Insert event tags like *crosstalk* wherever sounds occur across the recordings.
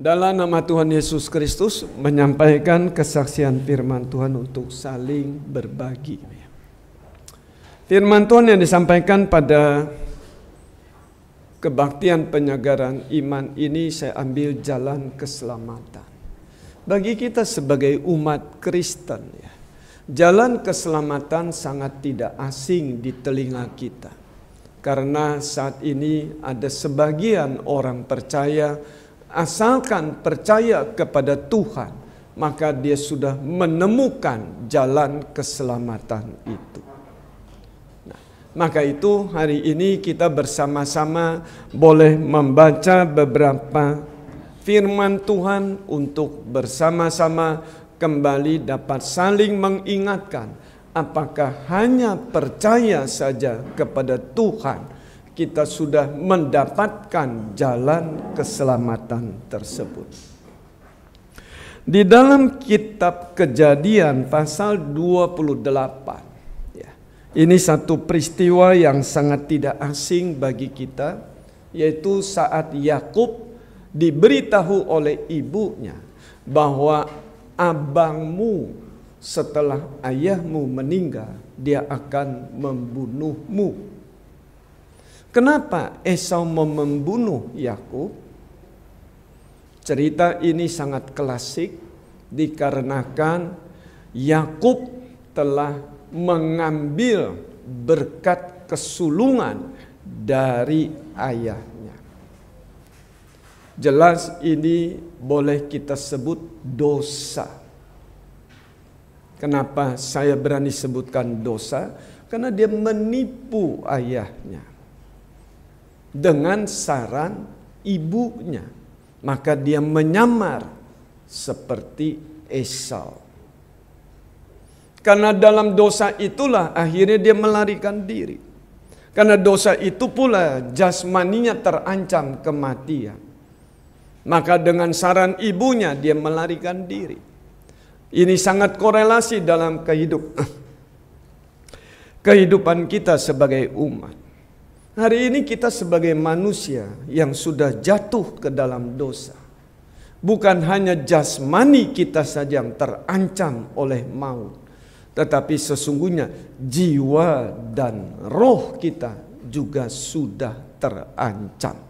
dalam nama Tuhan Yesus Kristus menyampaikan kesaksian firman Tuhan untuk saling berbagi. Firman Tuhan yang disampaikan pada kebaktian penyegaran iman ini saya ambil jalan keselamatan. Bagi kita sebagai umat Kristen ya, jalan keselamatan sangat tidak asing di telinga kita. Karena saat ini ada sebagian orang percaya Asalkan percaya kepada Tuhan, maka dia sudah menemukan jalan keselamatan itu. Nah, maka itu hari ini kita bersama-sama boleh membaca beberapa firman Tuhan untuk bersama-sama kembali dapat saling mengingatkan apakah hanya percaya saja kepada Tuhan kita sudah mendapatkan jalan keselamatan tersebut. Di dalam kitab Kejadian pasal 28. Ya, ini satu peristiwa yang sangat tidak asing bagi kita yaitu saat Yakub diberitahu oleh ibunya bahwa abangmu setelah ayahmu meninggal dia akan membunuhmu Kenapa Esau mau membunuh Yakub? Cerita ini sangat klasik dikarenakan Yakub telah mengambil berkat kesulungan dari ayahnya. Jelas ini boleh kita sebut dosa. Kenapa saya berani sebutkan dosa? Karena dia menipu ayahnya dengan saran ibunya. Maka dia menyamar seperti Esau. Karena dalam dosa itulah akhirnya dia melarikan diri. Karena dosa itu pula jasmaninya terancam kematian. Maka dengan saran ibunya dia melarikan diri. Ini sangat korelasi dalam *clears throat* kehidupan kita sebagai umat. Hari ini kita sebagai manusia yang sudah jatuh ke dalam dosa. Bukan hanya jasmani kita saja yang terancam oleh maut. Tetapi sesungguhnya jiwa dan roh kita juga sudah terancam.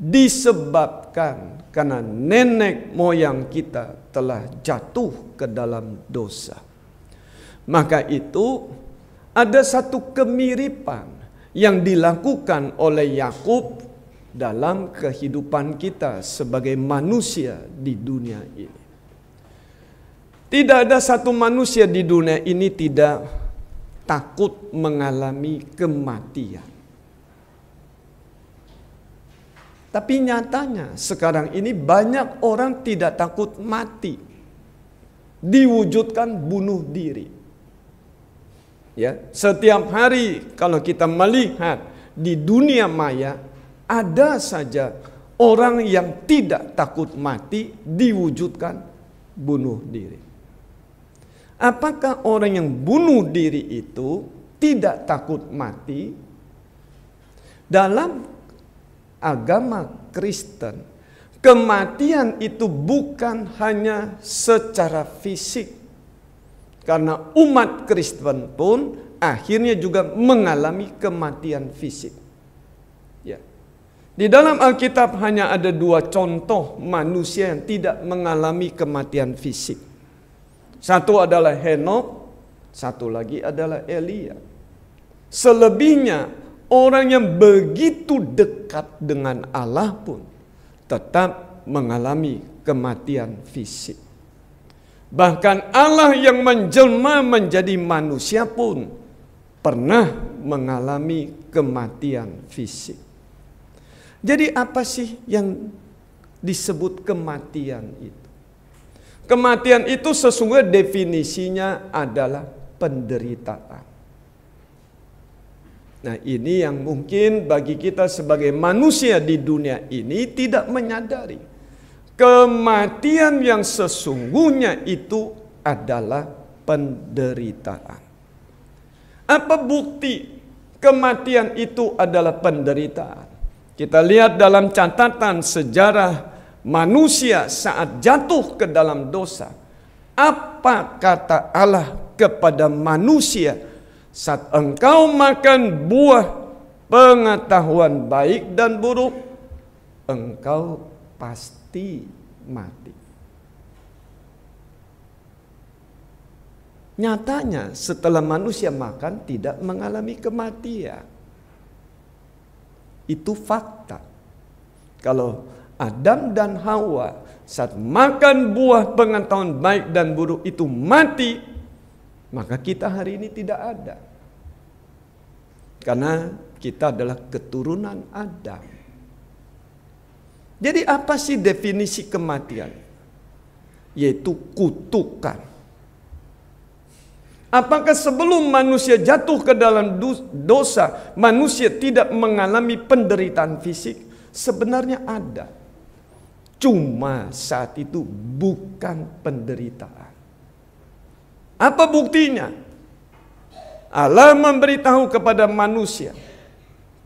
Disebabkan karena nenek moyang kita telah jatuh ke dalam dosa. Maka itu ada satu kemiripan yang dilakukan oleh Yakub dalam kehidupan kita sebagai manusia di dunia ini. Tidak ada satu manusia di dunia ini tidak takut mengalami kematian. Tapi nyatanya sekarang ini banyak orang tidak takut mati. Diwujudkan bunuh diri. Ya, setiap hari kalau kita melihat di dunia maya ada saja orang yang tidak takut mati diwujudkan bunuh diri. Apakah orang yang bunuh diri itu tidak takut mati? Dalam agama Kristen, kematian itu bukan hanya secara fisik, karena umat Kristen pun akhirnya juga mengalami kematian fisik. Ya. Di dalam Alkitab hanya ada dua contoh manusia yang tidak mengalami kematian fisik. Satu adalah Henok, satu lagi adalah Elia. Selebihnya orang yang begitu dekat dengan Allah pun tetap mengalami kematian fisik. Bahkan Allah yang menjelma menjadi manusia pun pernah mengalami kematian fisik. Jadi apa sih yang disebut kematian itu? Kematian itu sesungguh definisinya adalah penderitaan. Nah, ini yang mungkin bagi kita sebagai manusia di dunia ini tidak menyadari Kematian yang sesungguhnya itu adalah penderitaan. Apa bukti kematian itu adalah penderitaan? Kita lihat dalam catatan sejarah manusia saat jatuh ke dalam dosa. Apa kata Allah kepada manusia saat engkau makan buah pengetahuan baik dan buruk, engkau pasti pasti mati. Nyatanya setelah manusia makan tidak mengalami kematian. Itu fakta. Kalau Adam dan Hawa saat makan buah pengetahuan baik dan buruk itu mati, maka kita hari ini tidak ada. Karena kita adalah keturunan Adam. Jadi apa sih definisi kematian? Yaitu kutukan. Apakah sebelum manusia jatuh ke dalam dosa, manusia tidak mengalami penderitaan fisik? Sebenarnya ada. Cuma saat itu bukan penderitaan. Apa buktinya? Allah memberitahu kepada manusia,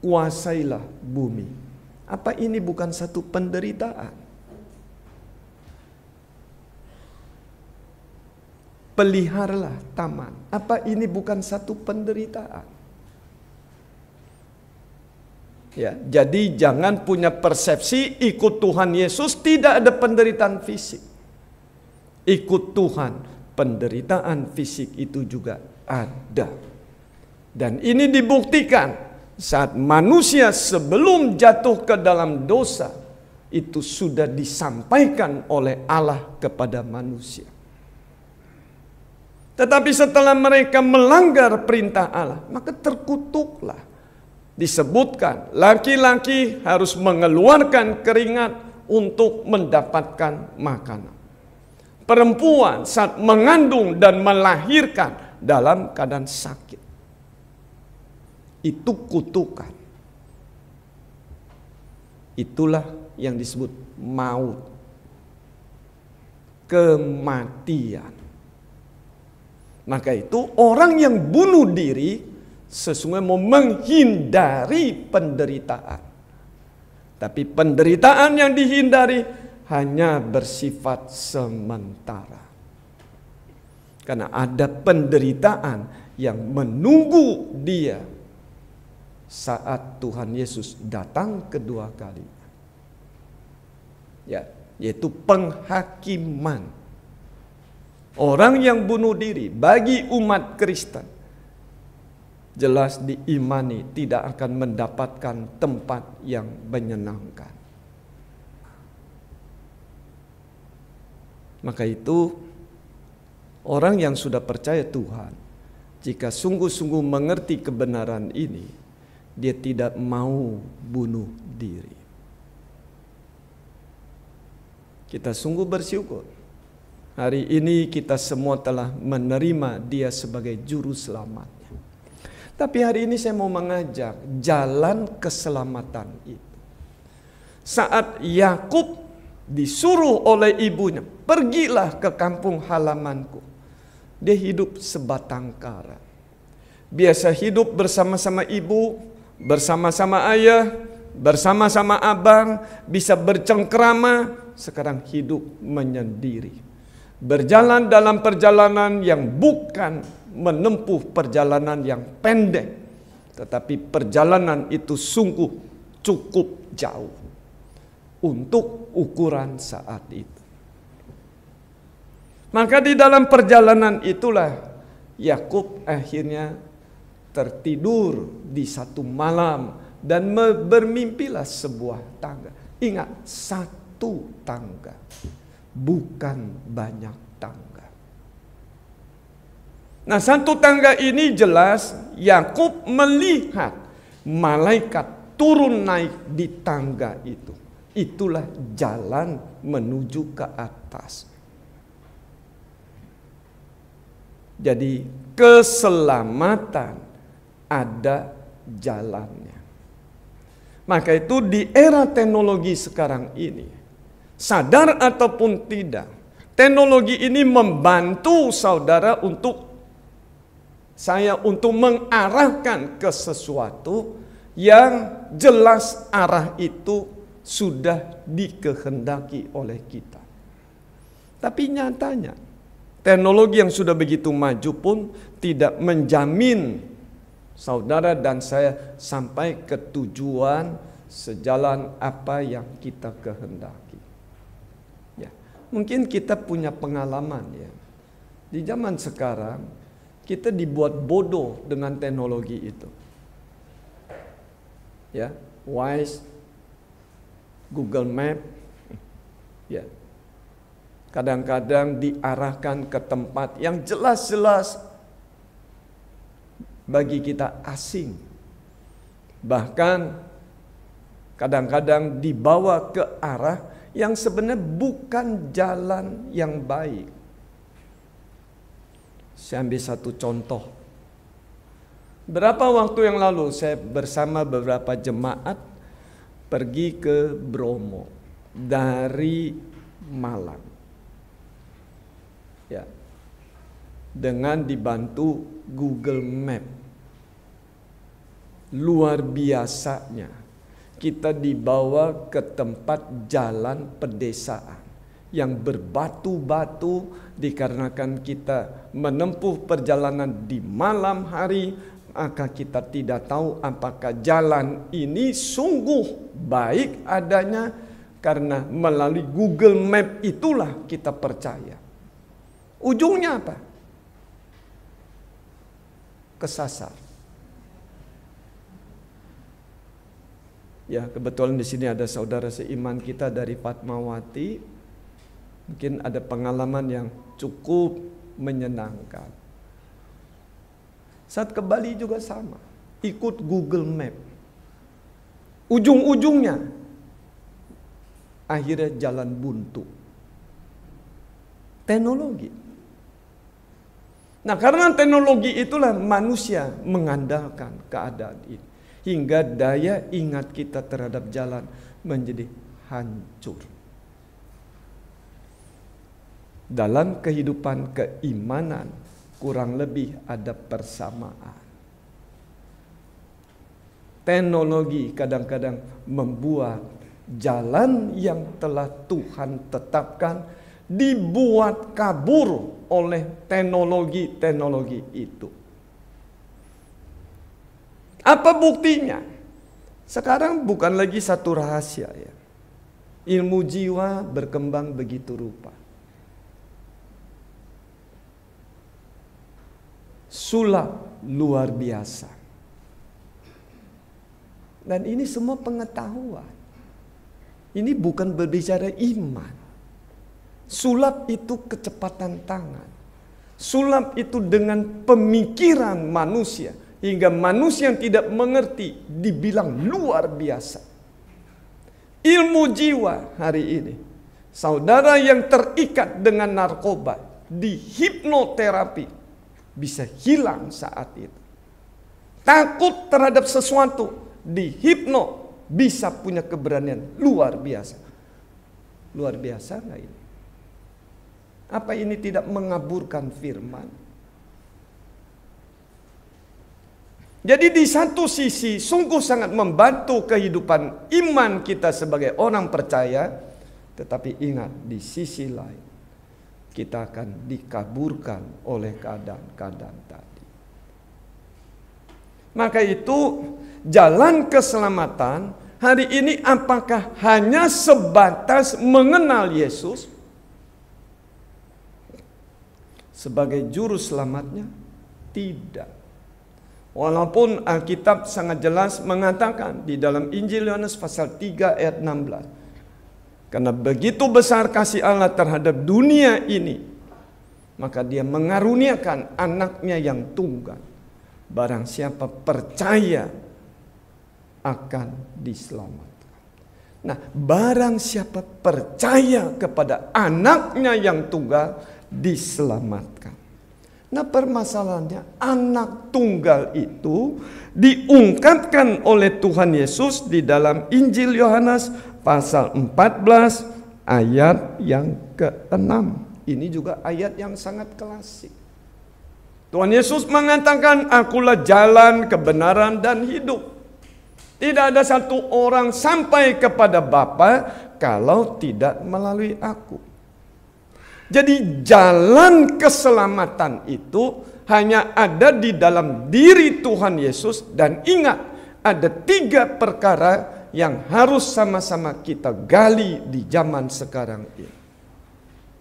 kuasailah bumi apa ini bukan satu penderitaan? Peliharalah taman. Apa ini bukan satu penderitaan? Ya, jadi jangan punya persepsi ikut Tuhan Yesus tidak ada penderitaan fisik. Ikut Tuhan, penderitaan fisik itu juga ada. Dan ini dibuktikan saat manusia sebelum jatuh ke dalam dosa itu sudah disampaikan oleh Allah kepada manusia. Tetapi setelah mereka melanggar perintah Allah, maka terkutuklah. Disebutkan laki-laki harus mengeluarkan keringat untuk mendapatkan makanan. Perempuan saat mengandung dan melahirkan dalam keadaan sakit itu kutukan. Itulah yang disebut maut. Kematian. Maka itu orang yang bunuh diri sesungguhnya mau menghindari penderitaan. Tapi penderitaan yang dihindari hanya bersifat sementara. Karena ada penderitaan yang menunggu dia saat Tuhan Yesus datang kedua kali. Ya, yaitu penghakiman. Orang yang bunuh diri bagi umat Kristen jelas diimani tidak akan mendapatkan tempat yang menyenangkan. Maka itu orang yang sudah percaya Tuhan jika sungguh-sungguh mengerti kebenaran ini dia tidak mau bunuh diri. Kita sungguh bersyukur. Hari ini kita semua telah menerima dia sebagai juru selamatnya. Tapi hari ini saya mau mengajak jalan keselamatan itu. Saat Yakub disuruh oleh ibunya, "Pergilah ke kampung halamanku." Dia hidup sebatang kara. Biasa hidup bersama-sama ibu, bersama-sama ayah, bersama-sama abang, bisa bercengkrama, sekarang hidup menyendiri. Berjalan dalam perjalanan yang bukan menempuh perjalanan yang pendek, tetapi perjalanan itu sungguh cukup jauh untuk ukuran saat itu. Maka di dalam perjalanan itulah Yakub akhirnya tertidur di satu malam dan bermimpilah sebuah tangga. Ingat, satu tangga, bukan banyak tangga. Nah, satu tangga ini jelas Yakub melihat malaikat turun naik di tangga itu. Itulah jalan menuju ke atas. Jadi keselamatan ada jalannya. Maka itu di era teknologi sekarang ini, sadar ataupun tidak, teknologi ini membantu saudara untuk saya untuk mengarahkan ke sesuatu yang jelas arah itu sudah dikehendaki oleh kita. Tapi nyatanya teknologi yang sudah begitu maju pun tidak menjamin saudara dan saya sampai ke tujuan sejalan apa yang kita kehendaki. Ya, mungkin kita punya pengalaman ya. Di zaman sekarang kita dibuat bodoh dengan teknologi itu. Ya, Wise, Google Map, ya. Kadang-kadang diarahkan ke tempat yang jelas-jelas bagi kita asing. Bahkan kadang-kadang dibawa ke arah yang sebenarnya bukan jalan yang baik. Saya ambil satu contoh. Berapa waktu yang lalu saya bersama beberapa jemaat pergi ke Bromo dari Malang. Ya, dengan dibantu Google Map. Luar biasanya kita dibawa ke tempat jalan pedesaan yang berbatu-batu dikarenakan kita menempuh perjalanan di malam hari maka kita tidak tahu apakah jalan ini sungguh baik adanya karena melalui Google Map itulah kita percaya. Ujungnya apa? kesasar. Ya, kebetulan di sini ada saudara seiman kita dari Fatmawati. Mungkin ada pengalaman yang cukup menyenangkan. Saat ke Bali juga sama. Ikut Google Map. Ujung-ujungnya akhirnya jalan buntu. Teknologi Nah karena teknologi itulah manusia mengandalkan keadaan ini. Hingga daya ingat kita terhadap jalan menjadi hancur. Dalam kehidupan keimanan kurang lebih ada persamaan. Teknologi kadang-kadang membuat jalan yang telah Tuhan tetapkan dibuat kabur oleh teknologi-teknologi itu. Apa buktinya? Sekarang bukan lagi satu rahasia ya. Ilmu jiwa berkembang begitu rupa. Sulap luar biasa. Dan ini semua pengetahuan. Ini bukan berbicara iman. Sulap itu kecepatan tangan. Sulap itu dengan pemikiran manusia. Hingga manusia yang tidak mengerti dibilang luar biasa. Ilmu jiwa hari ini. Saudara yang terikat dengan narkoba di hipnoterapi bisa hilang saat itu. Takut terhadap sesuatu di hipno bisa punya keberanian luar biasa. Luar biasa nggak ini? Apa ini tidak mengaburkan firman? Jadi di satu sisi sungguh sangat membantu kehidupan iman kita sebagai orang percaya. Tetapi ingat di sisi lain kita akan dikaburkan oleh keadaan-keadaan tadi. Maka itu jalan keselamatan hari ini apakah hanya sebatas mengenal Yesus sebagai juru selamatnya? Tidak. Walaupun Alkitab sangat jelas mengatakan di dalam Injil Yohanes pasal 3 ayat 16. Karena begitu besar kasih Allah terhadap dunia ini, maka dia mengaruniakan anaknya yang tunggal. Barang siapa percaya akan diselamatkan. Nah, barang siapa percaya kepada anaknya yang tunggal, diselamatkan. Nah permasalahannya anak tunggal itu diungkapkan oleh Tuhan Yesus di dalam Injil Yohanes pasal 14 ayat yang ke-6. Ini juga ayat yang sangat klasik. Tuhan Yesus mengatakan akulah jalan kebenaran dan hidup. Tidak ada satu orang sampai kepada Bapa kalau tidak melalui aku. Jadi jalan keselamatan itu hanya ada di dalam diri Tuhan Yesus dan ingat ada tiga perkara yang harus sama-sama kita gali di zaman sekarang ini.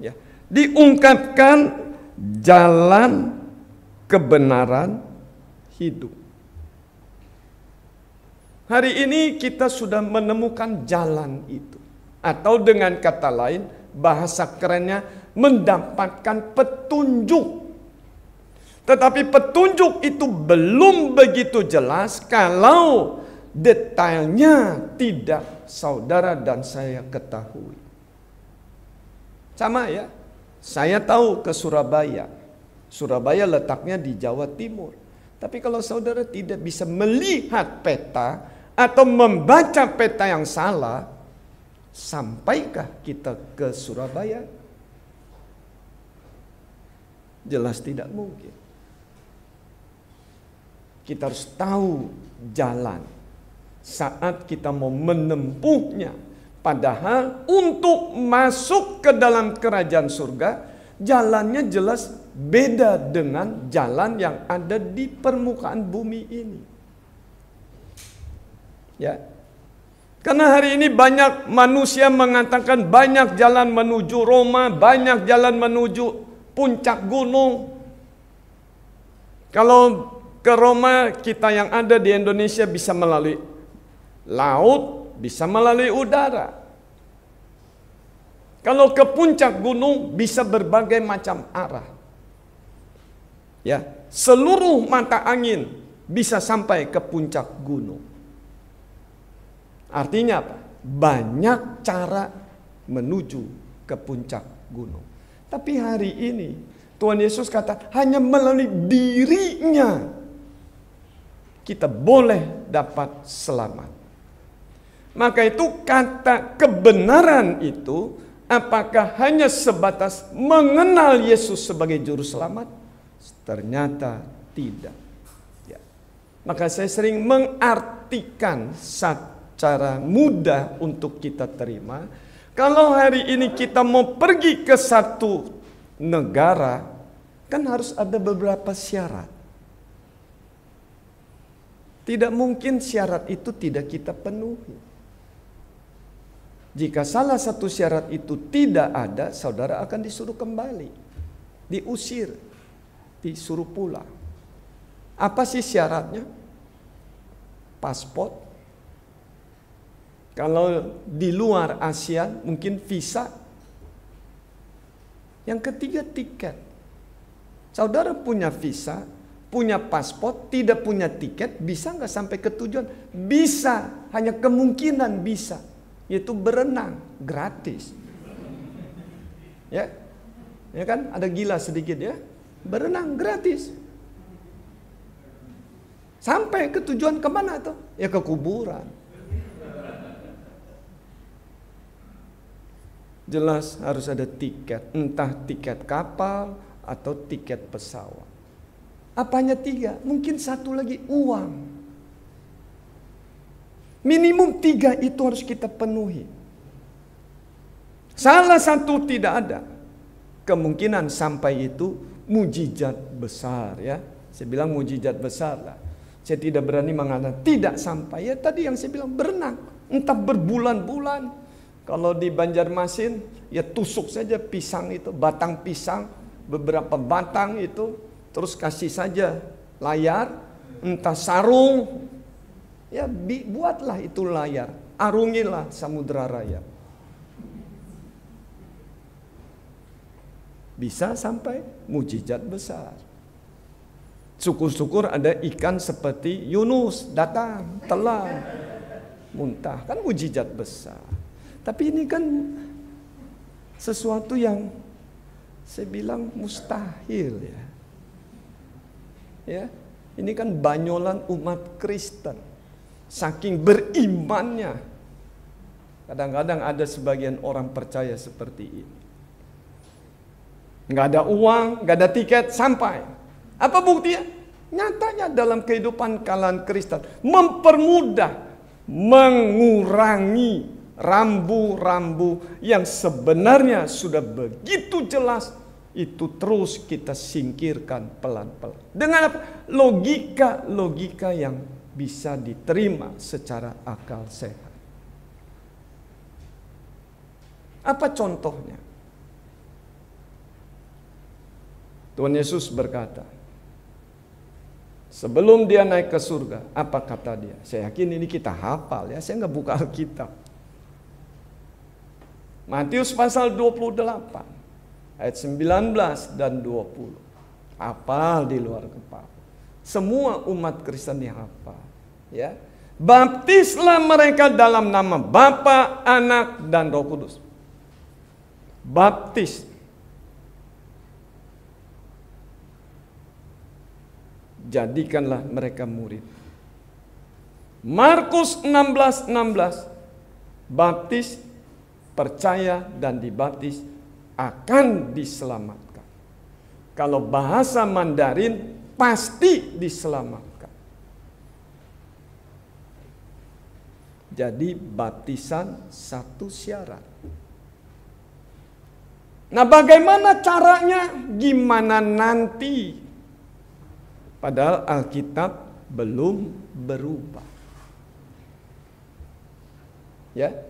Ya, diungkapkan jalan kebenaran hidup. Hari ini kita sudah menemukan jalan itu atau dengan kata lain bahasa kerennya mendapatkan petunjuk. Tetapi petunjuk itu belum begitu jelas kalau detailnya tidak saudara dan saya ketahui. Sama ya, saya tahu ke Surabaya. Surabaya letaknya di Jawa Timur. Tapi kalau saudara tidak bisa melihat peta atau membaca peta yang salah, sampaikah kita ke Surabaya? Jelas tidak mungkin. Kita harus tahu jalan saat kita mau menempuhnya. Padahal untuk masuk ke dalam kerajaan surga, jalannya jelas beda dengan jalan yang ada di permukaan bumi ini. Ya. Karena hari ini banyak manusia mengatakan banyak jalan menuju Roma, banyak jalan menuju puncak gunung. Kalau ke Roma kita yang ada di Indonesia bisa melalui laut, bisa melalui udara. Kalau ke puncak gunung bisa berbagai macam arah. Ya, seluruh mata angin bisa sampai ke puncak gunung. Artinya apa? Banyak cara menuju ke puncak gunung. Tapi hari ini Tuhan Yesus kata hanya melalui dirinya kita boleh dapat selamat. Maka itu kata kebenaran itu apakah hanya sebatas mengenal Yesus sebagai juru selamat? Ternyata tidak. Ya. Maka saya sering mengartikan secara mudah untuk kita terima kalau hari ini kita mau pergi ke satu negara, kan harus ada beberapa syarat. Tidak mungkin syarat itu tidak kita penuhi. Jika salah satu syarat itu tidak ada, saudara akan disuruh kembali, diusir, disuruh pulang. Apa sih syaratnya? Paspor kalau di luar Asia mungkin visa. Yang ketiga tiket. Saudara punya visa, punya paspor, tidak punya tiket, bisa nggak sampai ke tujuan? Bisa, hanya kemungkinan bisa. Yaitu berenang, gratis. Ya, ya kan? Ada gila sedikit ya. Berenang gratis. Sampai ke tujuan kemana tuh? Ya ke kuburan. jelas harus ada tiket, entah tiket kapal atau tiket pesawat. Apanya tiga? Mungkin satu lagi uang. Minimum tiga itu harus kita penuhi. Salah satu tidak ada. Kemungkinan sampai itu mujizat besar ya. Saya bilang mujizat besar lah. Saya tidak berani mengatakan tidak sampai ya tadi yang saya bilang berenang entah berbulan-bulan kalau di Banjarmasin ya tusuk saja pisang itu, batang pisang beberapa batang itu terus kasih saja layar entah sarung ya buatlah itu layar arungilah samudera raya bisa sampai mujizat besar syukur-syukur ada ikan seperti Yunus datang telan muntah kan mujizat besar tapi ini kan sesuatu yang saya bilang mustahil ya. Ya, ini kan banyolan umat Kristen. Saking berimannya. Kadang-kadang ada sebagian orang percaya seperti ini. Nggak ada uang, nggak ada tiket, sampai. Apa buktinya? Nyatanya dalam kehidupan kalangan Kristen. Mempermudah, mengurangi rambu-rambu yang sebenarnya sudah begitu jelas itu terus kita singkirkan pelan-pelan. Dengan logika-logika yang bisa diterima secara akal sehat. Apa contohnya? Tuhan Yesus berkata, sebelum dia naik ke surga, apa kata dia? Saya yakin ini kita hafal ya, saya nggak buka Alkitab. Matius pasal 28 ayat 19 dan 20. apa di luar kepala. Semua umat Kristen apa ya. Baptislah mereka dalam nama Bapa, Anak, dan Roh Kudus. Baptis. Jadikanlah mereka murid. Markus 16:16 16, Baptis percaya dan dibaptis akan diselamatkan. Kalau bahasa Mandarin pasti diselamatkan. Jadi baptisan satu syarat. Nah, bagaimana caranya? Gimana nanti? Padahal Alkitab belum berubah. Ya,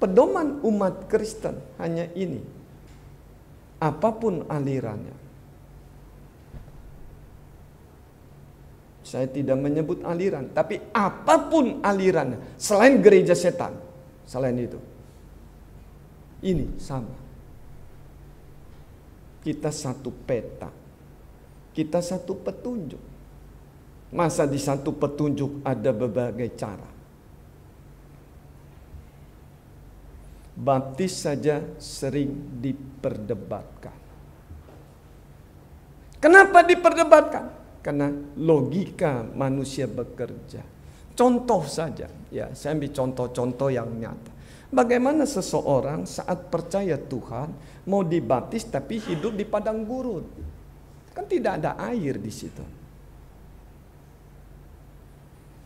Pedoman umat Kristen hanya ini. Apapun alirannya. Saya tidak menyebut aliran, tapi apapun alirannya selain gereja setan, selain itu. Ini sama. Kita satu peta. Kita satu petunjuk. Masa di satu petunjuk ada berbagai cara. baptis saja sering diperdebatkan. Kenapa diperdebatkan? Karena logika manusia bekerja. Contoh saja, ya, saya ambil contoh-contoh yang nyata. Bagaimana seseorang saat percaya Tuhan mau dibaptis tapi hidup di padang gurun? Kan tidak ada air di situ.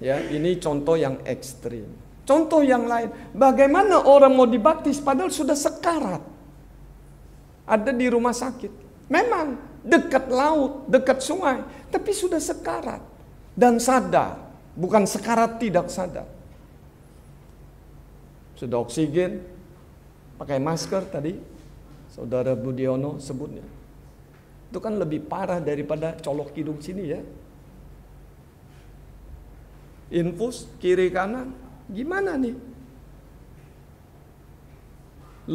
Ya, ini contoh yang ekstrim. Contoh yang lain, bagaimana orang mau dibaptis padahal sudah sekarat. Ada di rumah sakit. Memang dekat laut, dekat sungai, tapi sudah sekarat dan sadar, bukan sekarat tidak sadar. Sudah oksigen, pakai masker tadi, saudara Budiono sebutnya. Itu kan lebih parah daripada colok hidung sini ya. Infus kiri kanan, Gimana nih?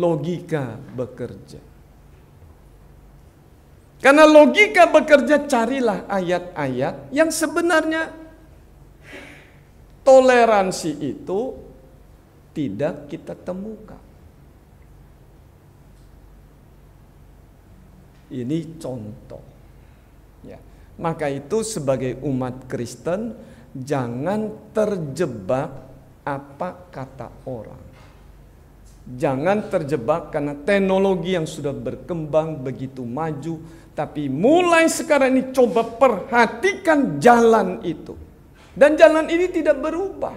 Logika bekerja. Karena logika bekerja carilah ayat-ayat yang sebenarnya toleransi itu tidak kita temukan. Ini contoh. Ya. Maka itu sebagai umat Kristen jangan terjebak apa kata orang. Jangan terjebak karena teknologi yang sudah berkembang begitu maju, tapi mulai sekarang ini coba perhatikan jalan itu. Dan jalan ini tidak berubah.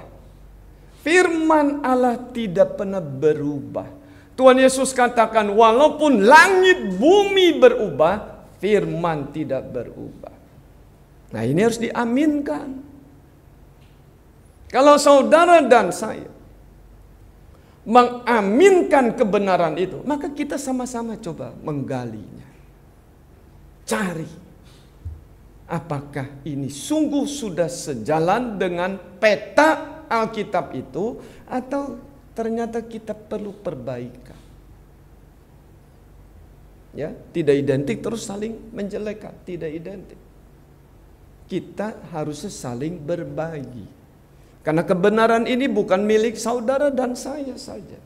Firman Allah tidak pernah berubah. Tuhan Yesus katakan, walaupun langit bumi berubah, firman tidak berubah. Nah, ini harus diaminkan. Kalau saudara dan saya mengaminkan kebenaran itu, maka kita sama-sama coba menggalinya. Cari apakah ini sungguh sudah sejalan dengan peta Alkitab itu atau ternyata kita perlu perbaikan. Ya, tidak identik terus saling menjelekan, tidak identik. Kita harus saling berbagi. Karena kebenaran ini bukan milik saudara dan saya saja.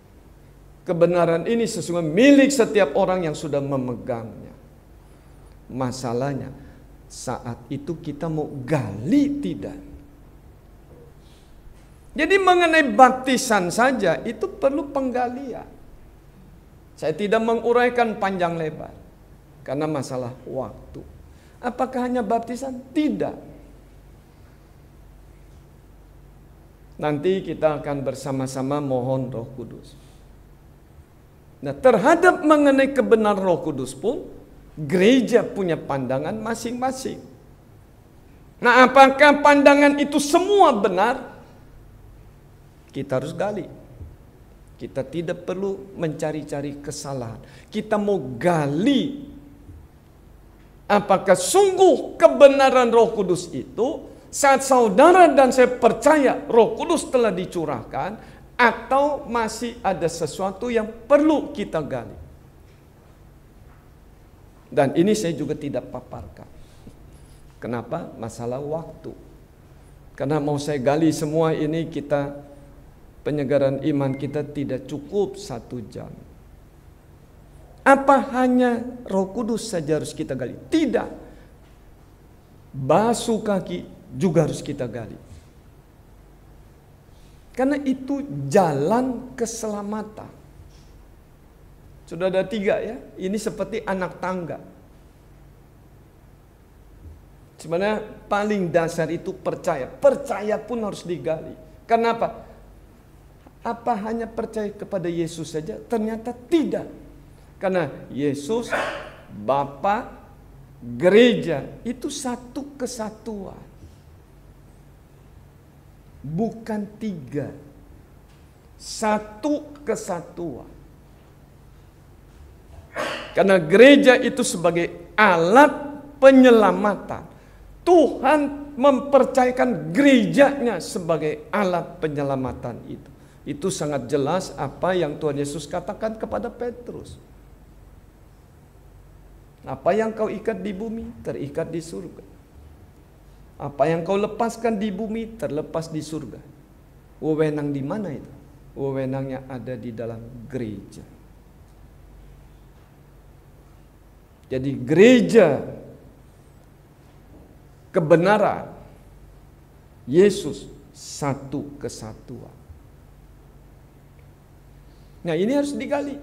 Kebenaran ini sesungguhnya milik setiap orang yang sudah memegangnya. Masalahnya saat itu kita mau gali tidak. Jadi mengenai baptisan saja itu perlu penggalian. Saya tidak menguraikan panjang lebar karena masalah waktu. Apakah hanya baptisan? Tidak. Nanti kita akan bersama-sama mohon Roh Kudus. Nah, terhadap mengenai kebenaran Roh Kudus pun gereja punya pandangan masing-masing. Nah, apakah pandangan itu semua benar? Kita harus gali. Kita tidak perlu mencari-cari kesalahan. Kita mau gali apakah sungguh kebenaran Roh Kudus itu saat saudara dan saya percaya Roh Kudus telah dicurahkan atau masih ada sesuatu yang perlu kita gali. Dan ini saya juga tidak paparkan. Kenapa? Masalah waktu. Karena mau saya gali semua ini kita penyegaran iman kita tidak cukup satu jam. Apa hanya roh kudus saja harus kita gali? Tidak. Basuh kaki, juga harus kita gali. Karena itu jalan keselamatan. Sudah ada tiga ya, ini seperti anak tangga. Sebenarnya paling dasar itu percaya. Percaya pun harus digali. Kenapa? Apa hanya percaya kepada Yesus saja? Ternyata tidak. Karena Yesus, Bapa, gereja itu satu kesatuan bukan tiga. Satu kesatuan. Karena gereja itu sebagai alat penyelamatan. Tuhan mempercayakan gerejanya sebagai alat penyelamatan itu. Itu sangat jelas apa yang Tuhan Yesus katakan kepada Petrus. Apa yang kau ikat di bumi, terikat di surga. Apa yang kau lepaskan di bumi terlepas di surga. Wewenang di mana itu? Wewenangnya ada di dalam gereja. Jadi gereja kebenaran Yesus satu kesatuan. Nah, ini harus digali.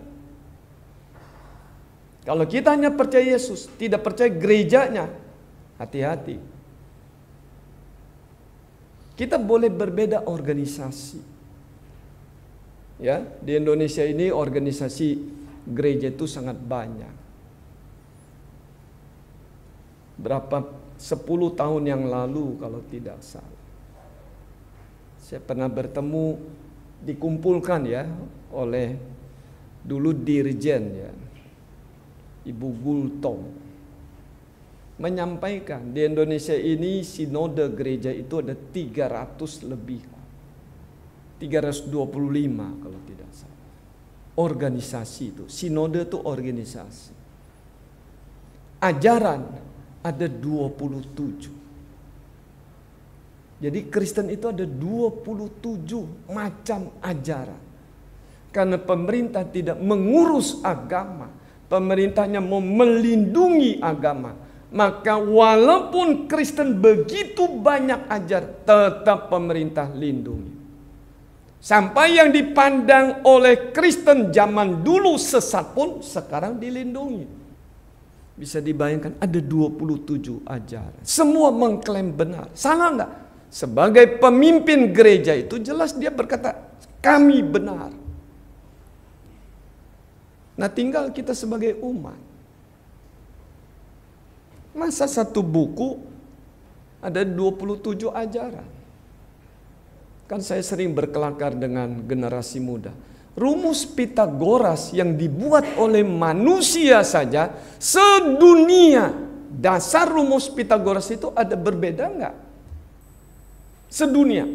Kalau kita hanya percaya Yesus, tidak percaya gerejanya, hati-hati. Kita boleh berbeda organisasi. Ya, di Indonesia ini organisasi gereja itu sangat banyak. Berapa 10 tahun yang lalu kalau tidak salah. Saya pernah bertemu dikumpulkan ya oleh dulu dirjen ya Ibu Gultom menyampaikan di Indonesia ini sinode gereja itu ada 300 lebih 325 kalau tidak salah organisasi itu sinode itu organisasi ajaran ada 27 jadi Kristen itu ada 27 macam ajaran karena pemerintah tidak mengurus agama pemerintahnya mau melindungi agama maka walaupun Kristen begitu banyak ajar, tetap pemerintah lindungi. Sampai yang dipandang oleh Kristen zaman dulu sesat pun sekarang dilindungi. Bisa dibayangkan ada 27 ajaran. Semua mengklaim benar. Salah enggak? Sebagai pemimpin gereja itu jelas dia berkata kami benar. Nah tinggal kita sebagai umat Masa satu buku ada 27 ajaran? Kan saya sering berkelakar dengan generasi muda. Rumus Pitagoras yang dibuat oleh manusia saja sedunia. Dasar rumus Pitagoras itu ada berbeda nggak? Sedunia.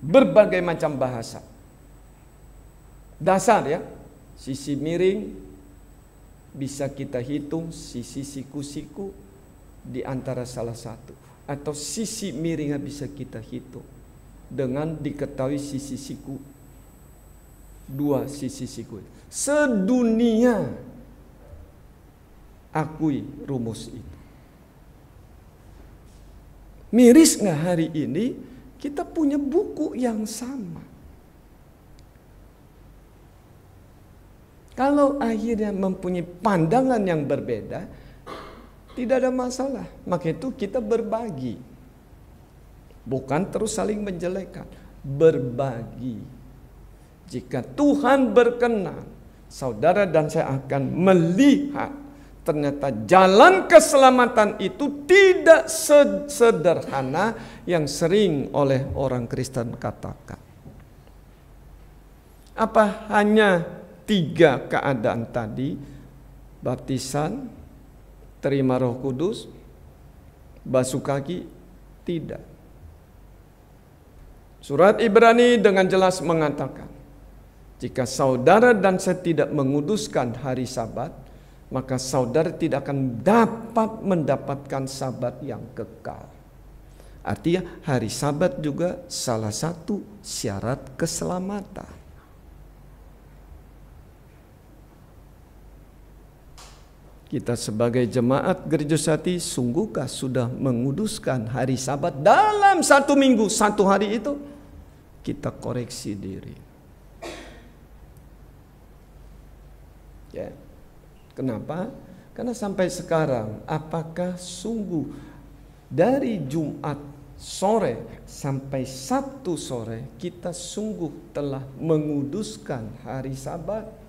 Berbagai macam bahasa. Dasar ya. Sisi miring, bisa kita hitung sisi siku-siku di antara salah satu atau sisi miringnya bisa kita hitung dengan diketahui sisi siku dua sisi siku sedunia akui rumus itu miris nggak hari ini kita punya buku yang sama kalau akhirnya mempunyai pandangan yang berbeda tidak ada masalah. Maka itu kita berbagi. Bukan terus saling menjelekan Berbagi. Jika Tuhan berkenan, saudara dan saya akan melihat ternyata jalan keselamatan itu tidak sederhana yang sering oleh orang Kristen katakan. Apa hanya tiga keadaan tadi? Baptisan, terima Roh Kudus, basuh kaki, tidak. Surat Ibrani dengan jelas mengatakan, jika saudara dan saya tidak menguduskan hari Sabat, maka saudara tidak akan dapat mendapatkan Sabat yang kekal. Artinya, hari Sabat juga salah satu syarat keselamatan. kita sebagai jemaat gereja sati sungguhkah sudah menguduskan hari sabat dalam satu minggu satu hari itu kita koreksi diri ya kenapa karena sampai sekarang apakah sungguh dari Jumat sore sampai Sabtu sore kita sungguh telah menguduskan hari sabat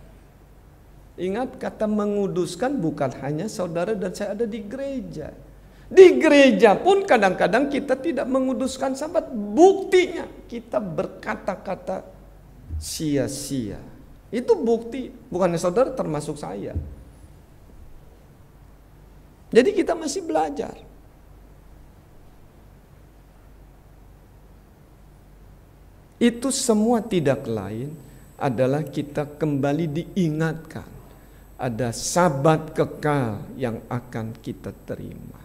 Ingat kata menguduskan bukan hanya saudara dan saya ada di gereja. Di gereja pun kadang-kadang kita tidak menguduskan sahabat. Buktinya kita berkata-kata sia-sia. Itu bukti, bukannya saudara termasuk saya. Jadi kita masih belajar. Itu semua tidak lain adalah kita kembali diingatkan ada sabat kekal yang akan kita terima.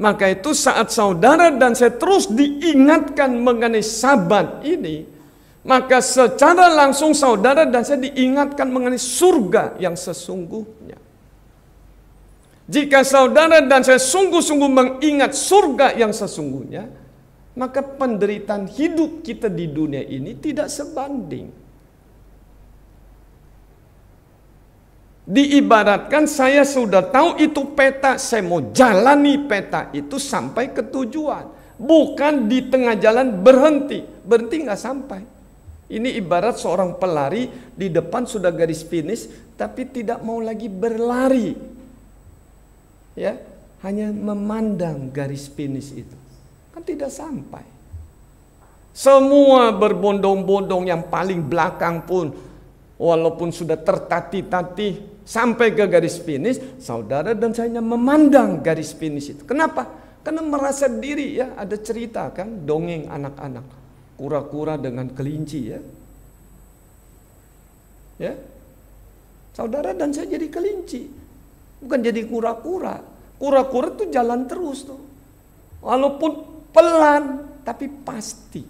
Maka itu saat saudara dan saya terus diingatkan mengenai sabat ini, maka secara langsung saudara dan saya diingatkan mengenai surga yang sesungguhnya. Jika saudara dan saya sungguh-sungguh mengingat surga yang sesungguhnya, maka penderitaan hidup kita di dunia ini tidak sebanding diibaratkan saya sudah tahu itu peta, saya mau jalani peta itu sampai ke tujuan. Bukan di tengah jalan berhenti, berhenti nggak sampai. Ini ibarat seorang pelari di depan sudah garis finish tapi tidak mau lagi berlari. Ya, hanya memandang garis finish itu. Kan tidak sampai. Semua berbondong-bondong yang paling belakang pun walaupun sudah tertatih-tatih Sampai ke garis finish, saudara dan saya memandang garis finish itu. Kenapa? Karena merasa diri ya, ada cerita kan, dongeng anak-anak. Kura-kura dengan kelinci ya. Ya. Saudara dan saya jadi kelinci. Bukan jadi kura-kura. Kura-kura tuh jalan terus tuh. Walaupun pelan, tapi pasti.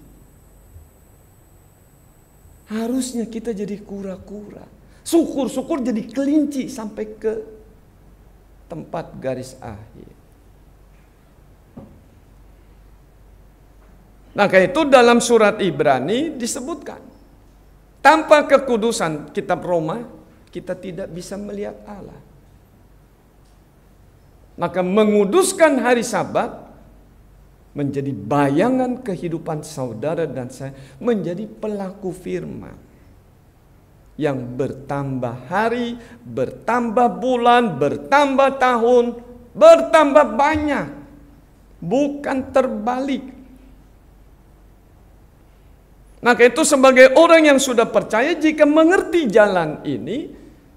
Harusnya kita jadi kura-kura. Syukur-syukur jadi kelinci sampai ke tempat garis akhir. Nah, kayak itu dalam surat Ibrani disebutkan. Tanpa kekudusan kitab Roma, kita tidak bisa melihat Allah. Maka menguduskan hari sabat menjadi bayangan kehidupan saudara dan saya menjadi pelaku firman yang bertambah hari, bertambah bulan, bertambah tahun, bertambah banyak. Bukan terbalik. Maka itu sebagai orang yang sudah percaya jika mengerti jalan ini,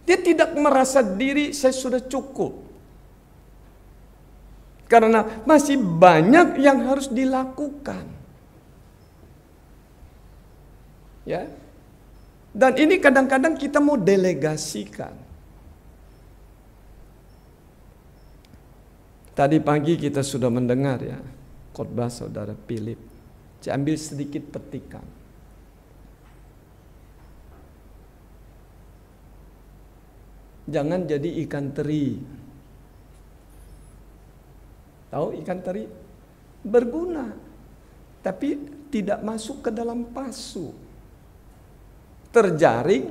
dia tidak merasa diri saya sudah cukup. Karena masih banyak yang harus dilakukan. Ya, dan ini kadang-kadang kita mau delegasikan. Tadi pagi kita sudah mendengar ya khotbah saudara Philip. Saya ambil sedikit petikan. Jangan jadi ikan teri. Tahu ikan teri? Berguna. Tapi tidak masuk ke dalam pasu terjaring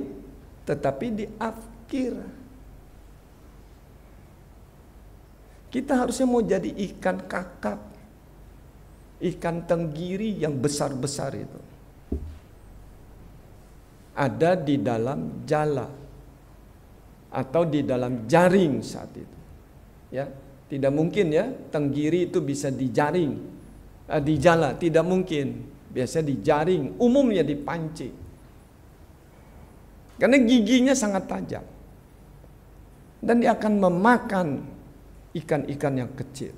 tetapi diafkir. Kita harusnya mau jadi ikan kakap, ikan tenggiri yang besar-besar itu. Ada di dalam jala atau di dalam jaring saat itu. Ya, tidak mungkin ya tenggiri itu bisa dijaring, eh, di jala, tidak mungkin. Biasanya dijaring, umumnya dipancing. Karena giginya sangat tajam. Dan dia akan memakan ikan-ikan yang kecil.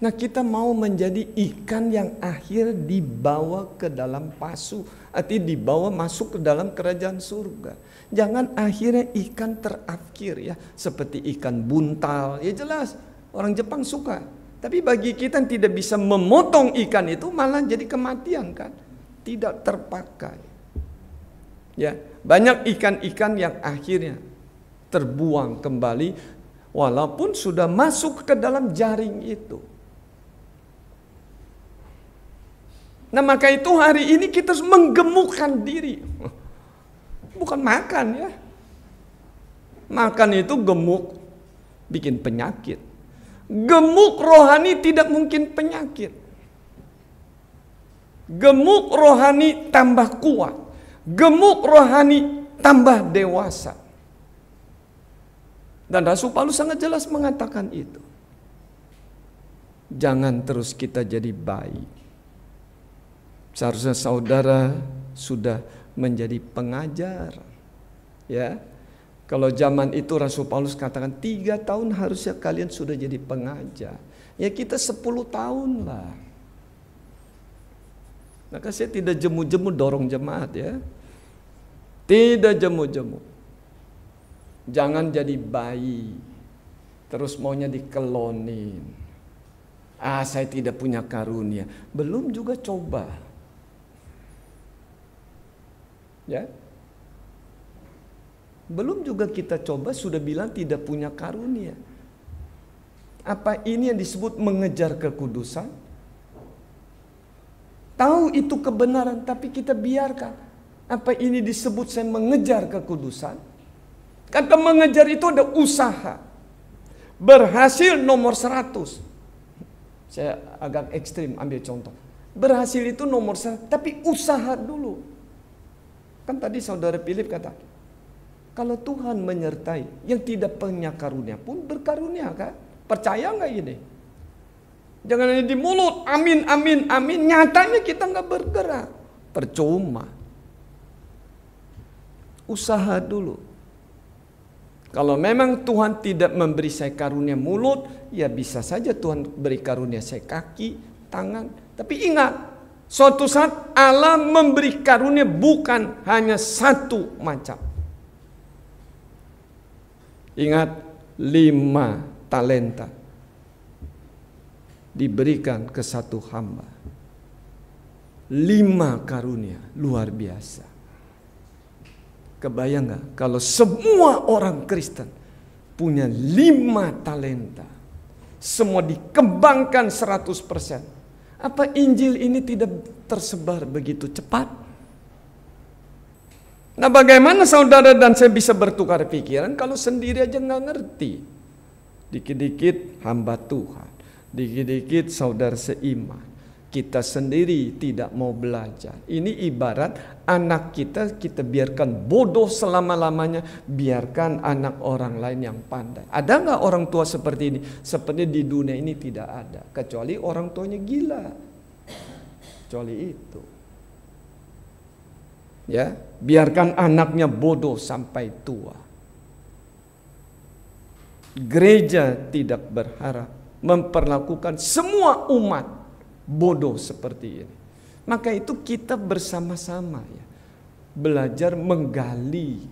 Nah kita mau menjadi ikan yang akhir dibawa ke dalam pasu. arti dibawa masuk ke dalam kerajaan surga. Jangan akhirnya ikan terakhir ya. Seperti ikan buntal. Ya jelas orang Jepang suka. Tapi bagi kita yang tidak bisa memotong ikan itu malah jadi kematian kan tidak terpakai. Ya, banyak ikan-ikan yang akhirnya terbuang kembali walaupun sudah masuk ke dalam jaring itu. Nah maka itu hari ini kita harus menggemukkan diri. Bukan makan ya. Makan itu gemuk bikin penyakit. Gemuk rohani tidak mungkin penyakit. Gemuk rohani tambah kuat. Gemuk rohani tambah dewasa. Dan Rasul Paulus sangat jelas mengatakan itu. Jangan terus kita jadi bayi. Seharusnya saudara sudah menjadi pengajar. Ya. Kalau zaman itu Rasul Paulus katakan tiga tahun harusnya kalian sudah jadi pengajar. Ya kita sepuluh tahun lah. Maka saya tidak jemu-jemu dorong jemaat ya. Tidak jemu-jemu. Jangan jadi bayi. Terus maunya dikelonin. Ah saya tidak punya karunia. Belum juga coba. Ya. Belum juga kita coba sudah bilang tidak punya karunia. Apa ini yang disebut mengejar kekudusan? Tahu itu kebenaran tapi kita biarkan. Apa ini disebut saya mengejar kekudusan? Kata mengejar itu ada usaha. Berhasil nomor 100. Saya agak ekstrim ambil contoh. Berhasil itu nomor 100, tapi usaha dulu. Kan tadi saudara Philip kata, kalau Tuhan menyertai, yang tidak punya karunia pun berkarunia kan? Percaya nggak ini? Jangan hanya di mulut, amin, amin, amin. Nyatanya kita nggak bergerak. Percuma. Usaha dulu. Kalau memang Tuhan tidak memberi saya karunia mulut, ya bisa saja Tuhan beri karunia saya kaki, tangan. Tapi ingat, suatu saat Allah memberi karunia bukan hanya satu macam. Ingat, lima talenta diberikan ke satu hamba. Lima karunia luar biasa. Kebayang gak kalau semua orang Kristen punya lima talenta. Semua dikembangkan 100%. Apa Injil ini tidak tersebar begitu cepat? Nah bagaimana saudara dan saya bisa bertukar pikiran kalau sendiri aja nggak ngerti? Dikit-dikit hamba Tuhan Dikit-dikit saudara seiman. Kita sendiri tidak mau belajar. Ini ibarat anak kita kita biarkan bodoh selama-lamanya. Biarkan anak orang lain yang pandai. Ada nggak orang tua seperti ini? Seperti di dunia ini tidak ada. Kecuali orang tuanya gila. Kecuali itu. Ya, biarkan anaknya bodoh sampai tua. Gereja tidak berharap memperlakukan semua umat bodoh seperti ini. Maka itu kita bersama-sama ya belajar menggali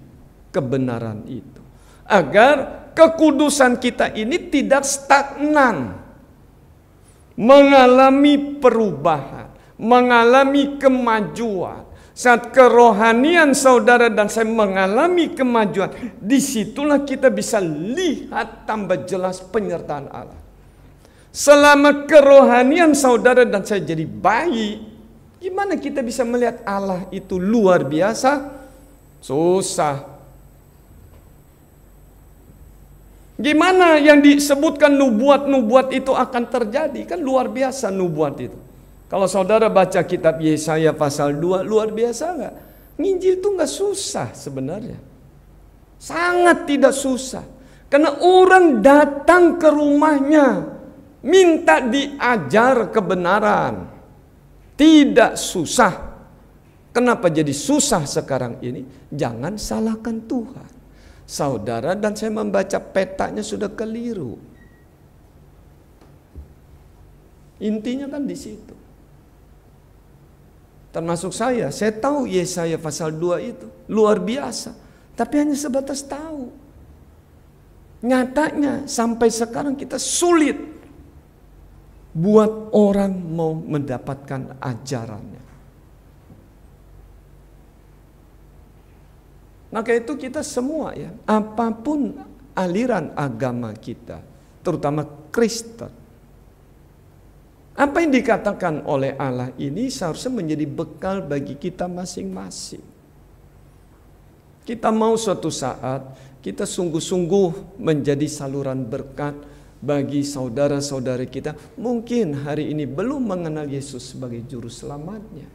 kebenaran itu agar kekudusan kita ini tidak stagnan mengalami perubahan, mengalami kemajuan. Saat kerohanian saudara dan saya mengalami kemajuan, disitulah kita bisa lihat tambah jelas penyertaan Allah. Selama kerohanian saudara dan saya jadi bayi, gimana kita bisa melihat Allah itu luar biasa? Susah. Gimana yang disebutkan nubuat-nubuat itu akan terjadi? Kan luar biasa nubuat itu. Kalau saudara baca kitab Yesaya pasal 2, luar biasa nggak? Nginjil itu nggak susah sebenarnya. Sangat tidak susah. Karena orang datang ke rumahnya minta diajar kebenaran. Tidak susah. Kenapa jadi susah sekarang ini? Jangan salahkan Tuhan. Saudara dan saya membaca petanya sudah keliru. Intinya kan di situ. Termasuk saya, saya tahu Yesaya pasal 2 itu luar biasa, tapi hanya sebatas tahu. Nyatanya sampai sekarang kita sulit buat orang mau mendapatkan ajarannya. Maka itu kita semua ya, apapun aliran agama kita, terutama Kristen. Apa yang dikatakan oleh Allah ini seharusnya menjadi bekal bagi kita masing-masing. Kita mau suatu saat kita sungguh-sungguh menjadi saluran berkat bagi saudara saudara kita mungkin hari ini belum mengenal Yesus sebagai juru selamatnya.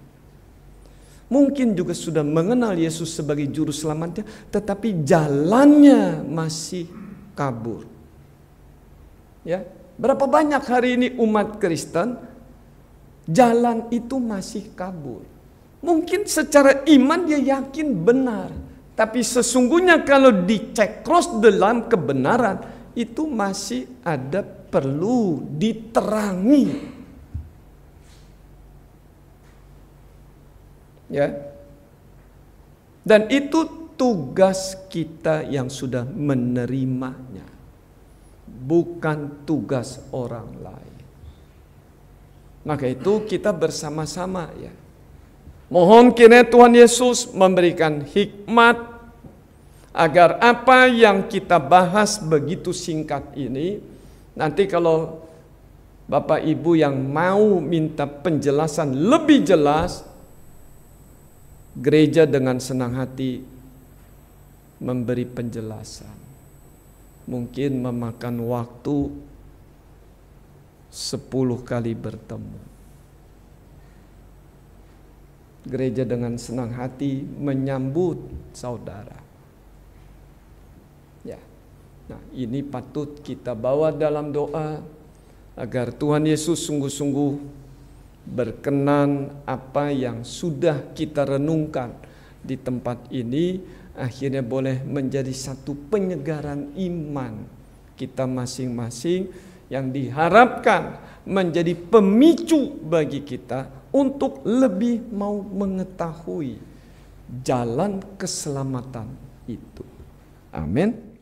Mungkin juga sudah mengenal Yesus sebagai juru selamatnya, tetapi jalannya masih kabur. Ya, berapa banyak hari ini umat Kristen jalan itu masih kabur. Mungkin secara iman dia yakin benar, tapi sesungguhnya kalau dicek cross dalam kebenaran, itu masih ada perlu diterangi. Ya. Dan itu tugas kita yang sudah menerimanya. Bukan tugas orang lain. Maka itu kita bersama-sama ya. Mohon kiranya Tuhan Yesus memberikan hikmat agar apa yang kita bahas begitu singkat ini nanti kalau Bapak Ibu yang mau minta penjelasan lebih jelas gereja dengan senang hati memberi penjelasan mungkin memakan waktu sepuluh kali bertemu gereja dengan senang hati menyambut saudara Nah, ini patut kita bawa dalam doa agar Tuhan Yesus sungguh-sungguh berkenan apa yang sudah kita renungkan di tempat ini akhirnya boleh menjadi satu penyegaran iman kita masing-masing yang diharapkan menjadi pemicu bagi kita untuk lebih mau mengetahui jalan keselamatan itu. Amin.